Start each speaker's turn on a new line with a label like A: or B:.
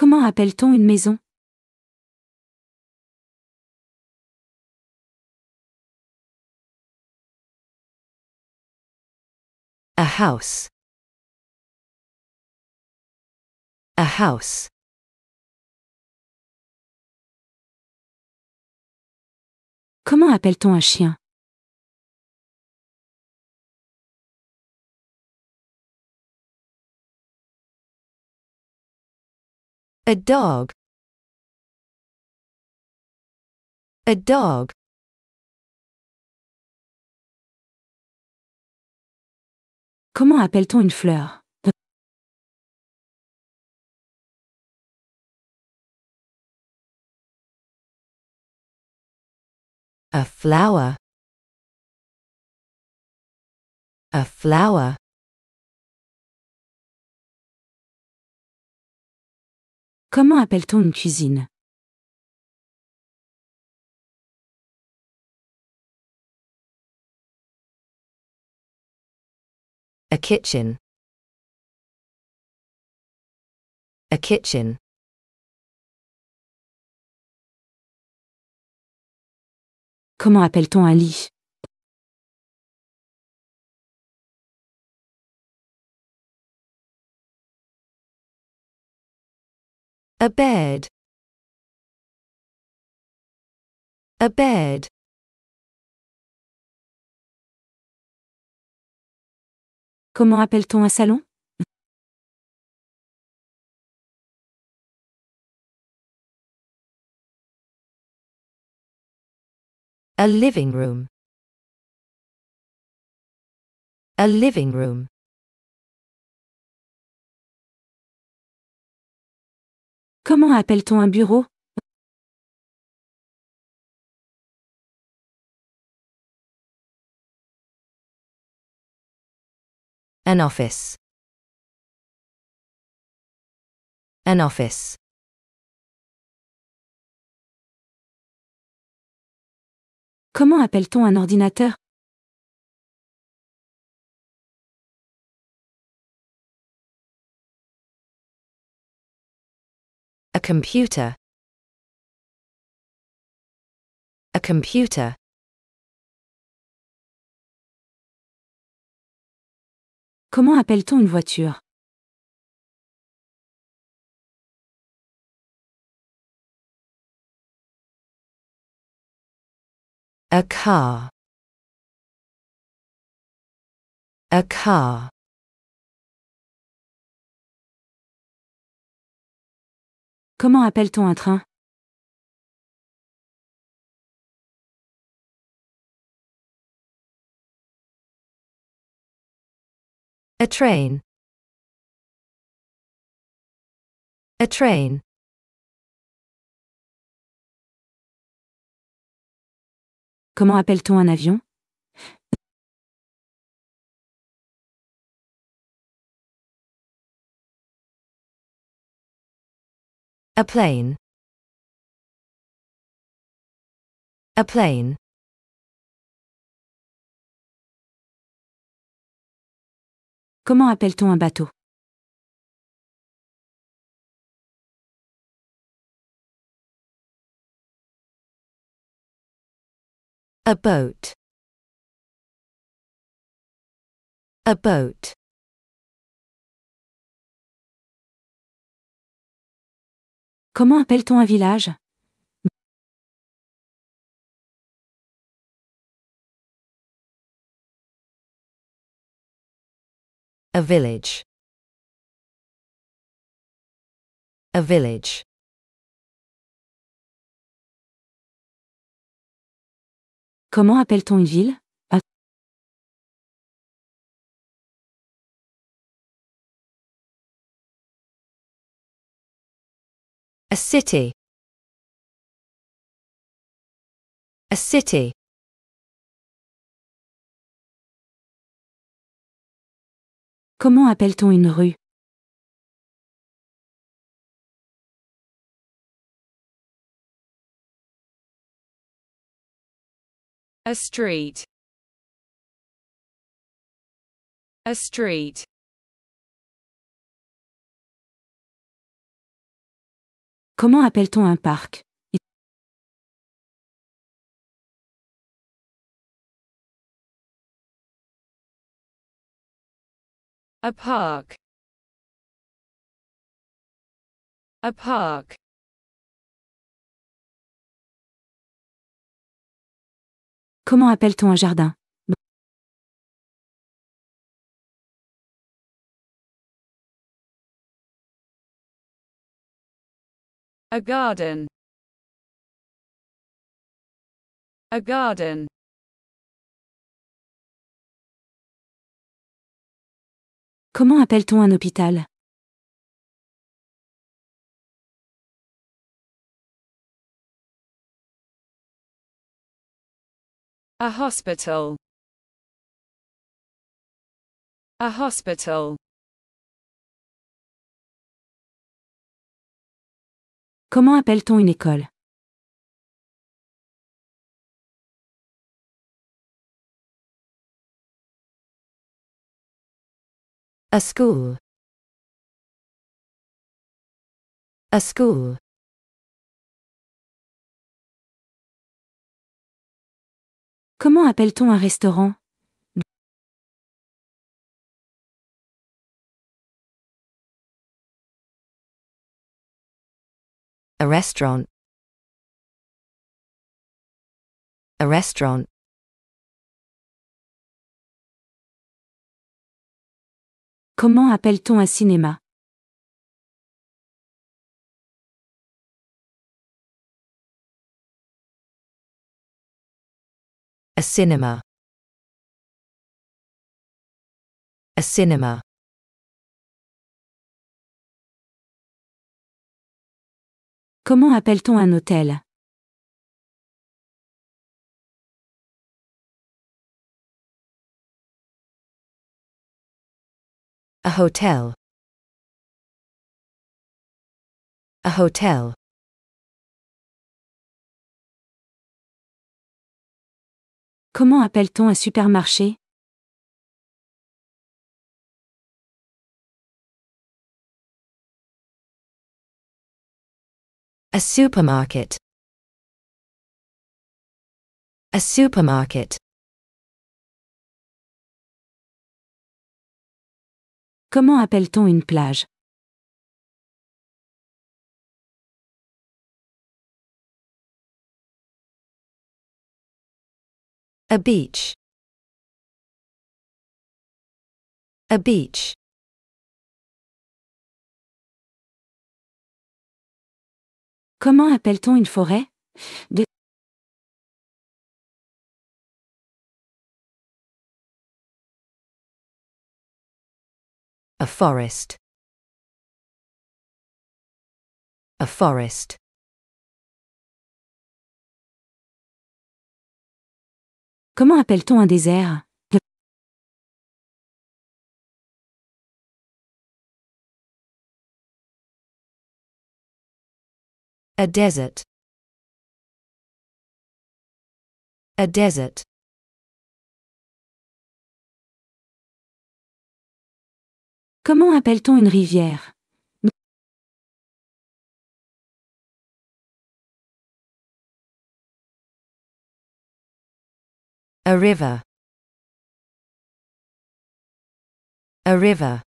A: Comment appelle-t-on une maison A house. A house. Comment appelle-t-on un chien A dog. A dog. Comment appelle-t-on une fleur A flower. A flower. Comment appelle-t-on une cuisine A kitchen. A kitchen. Comment appelle-t-on un lit A bed. A bed. Comment appelle-t-on un salon A living room. A living room. Comment appelle-t-on un bureau Un office. Un office. Comment appelle-t-on un ordinateur computer. A computer. Comment appelle-t-on une voiture A car. A car. Comment appelle-t-on un train A train. A train. Comment appelle-t-on un avion A plane. A plane. Comment appelle-t-on un bateau A boat. A boat. Comment appelle-t-on un village A village. A village. Comment appelle-t-on une ville A city. A city. Comment appelle-t-on une rue A street. A street. Comment appelle-t-on un parc A park. A park. Comment appelle-t-on un jardin A garden. A garden. Comment appelle-t-on un hôpital A hospital. A hospital. Comment appelle-t-on une école A school. A school. Comment appelle-t-on un restaurant A restaurant. A restaurant. Comment appelle-t-on un cinéma A cinema. A cinema. Comment appelle-t-on un hôtel A hotel. A hotel. Comment appelle-t-on un supermarché A supermarket. A supermarket. Comment appelle-t-on une plage A beach. A beach. Comment appelle-t-on une forêt A forest. A forest. Comment appelle-t-on un désert A desert. A desert. Comment appelle-t-on une rivière A river. A river.